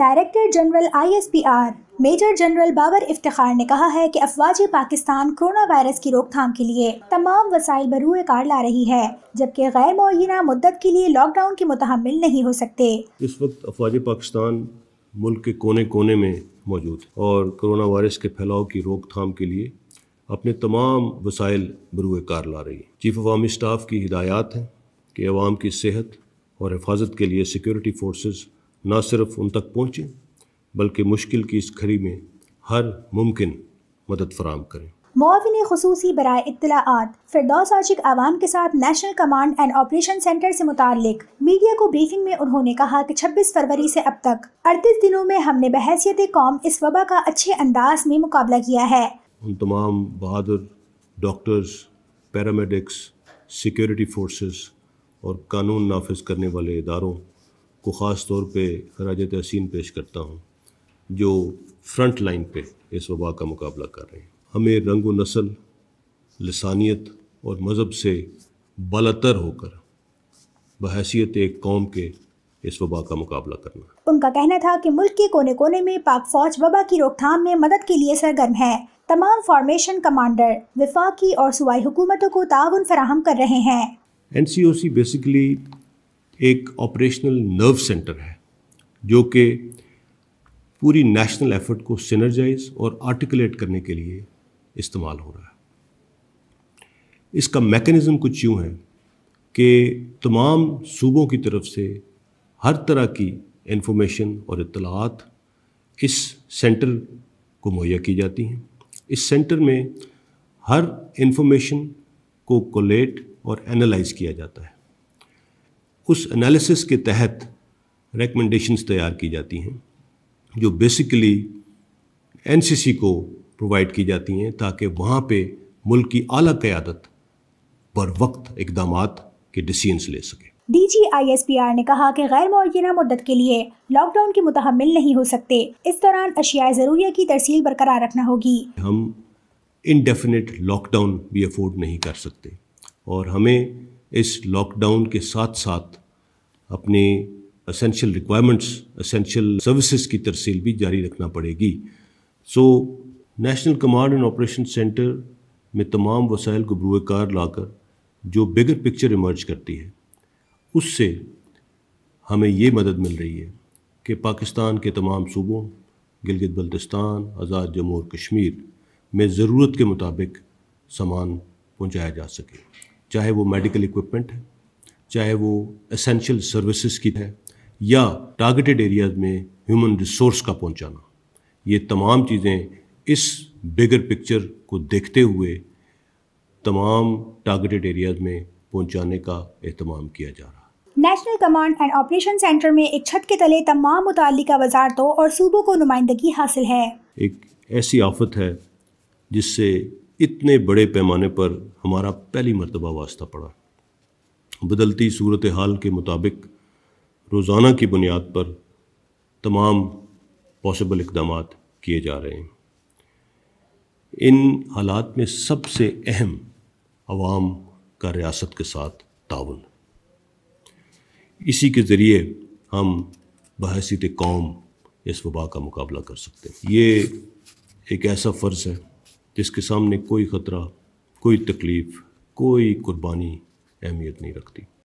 director general ISPR major general Babar Iftikhar ने कहा है कि अफवाज पाकिस्तान कोरोना वायरस की रोकथाम के लिए तमाम वसाइल बरूए कार ला रही है जबकि गैर मुना मुद्दत के लिए लॉकडाउन के मुतहमल नहीं हो सकते इस वक्त अफवाज पाकिस्तान मुल्क के कोने कोने में मौजूद और कोरोना वायरस के फैलाव की रोकथाम के लिए अपने तमाम वसाइल बरूए कार ला रही है चीफ अवामी स्टाफ की हिदायत है कि अवाम की सेहत और हिफाजत के लिए सिक्योरिटी फोर्सेज न सिर्फ उन तक पहुँचें बल्कि मुश्किल की इस घड़ी में हर मुमकिन मदद फराम करें मुआविन खसूस बरए इतलात फिरदौस आशिक आवाम के साथ national command and operation centre से मुतक मीडिया को ब्रीफिंग में उन्होंने कहा कि 26 फरवरी से अब तक 38 दिनों में हमने बहसीत कौम इस वबा का अच्छे अंदाज में मुकाबला किया है उन तमाम बहादुर डॉक्टर्स पैरामेडिक्स सिक्योरिटी फोर्सेस और कानून नाफिज करने वाले इदारों को ख़ास तौर पर खराज तहसीन पेश करता हूँ जो फ्रंट लाइन पे इस वबा का मुकाबला कर रहे हैं हमें रंग व नसल लसानियत और मज़हब से बलतर होकर बहसीत एक कौम के इस वबा का मुकाबला करना उनका कहना था कि मुल्क के कोने कोने में पाक फौज वबा की रोकथाम में मदद के लिए सरगर्म है तमाम फॉर्मेशन कमांडर विफाकी और सूबाई हुकूमतों को ताउन फराहम कर रहे हैं N C O C basically एक ऑपरेशनल नर्व सेंटर है जो कि पूरी नेशनल एफर्ट को सिनर्जाइज और आर्टिकुलेट करने के लिए इस्तेमाल हो रहा है इसका मैकेनिज़्म कुछ यूँ है कि तमाम सूबों की तरफ से हर तरह की इन्फॉर्मेशन और इतलात इस सेंटर को मुहैया की जाती हैं इस सेंटर में हर इन्फॉर्मेशन को कोलेट और एनालाइज किया जाता है उस एनालिसिस के तहत रिकमेंडेशंस तैयार की जाती हैं जो बेसिकली एनसीसी को प्रोवाइड की जाती हैं ताकि वहाँ पे मुल्क की आला क़्यादत पर वक्त इकदाम के डिसीजंस ले सके D G I S P R ने कहा कि गैर मुना मुद्दत के लिए लॉकडाउन के मुतहमल नहीं हो सकते इस दौरान अशिया ज़रूरिया की तरसील बरकरार रखना होगी हम इनडेफिनेट लॉकडाउन भी अफोर्ड नहीं कर सकते और हमें इस लॉकडाउन के साथ साथ अपने असेंशियल रिक्वायरमेंट्स असेंशियल सर्विसेज की तरसील भी जारी रखना पड़ेगी so national command and operation centre में तमाम वसाइल को ब्रूएकार लाकर जो बिगर पिक्चर इमर्ज करती है उससे हमें ये मदद मिल रही है कि पाकिस्तान के तमाम सूबों गिलगित बल्तिस्तान आज़ाद जम्मू और कश्मीर में ज़रूरत के मुताबिक सामान पहुँचाया जा सके चाहे वो मेडिकल इक्विपमेंट है चाहे वो एसेंशियल सर्विसेज की है या टारगेटेड एरियाज में ह्यूमन रिसोर्स का पहुंचाना ये तमाम चीज़ें इस बिगर पिक्चर को देखते हुए तमाम टारगेटेड एरियाज में पहुंचाने का अहतमाम किया जा रहा है national command and operation centre में एक छत के तले तमाम मुतल वजारतों और सूबों को नुमाइंदगी हासिल है एक ऐसी आफत है जिससे इतने बड़े पैमाने पर हमारा पहली मरतबा वास्ता पड़ा बदलती सूरत हाल के मुताबिक रोज़ाना की बुनियाद पर तमाम पॉसिबल इकदाम किए जा रहे हैं इन हालात में सबसे अहम आवाम का रियासत के साथ ताउन इसी के ज़रिए हम बहसीत कौम इस वबा का मुकाबला कर सकते हैं ये एक ऐसा फ़र्ज़ है जिसके सामने कोई ख़तरा कोई तकलीफ़ कोई कुर्बानी अहमियत नहीं रखती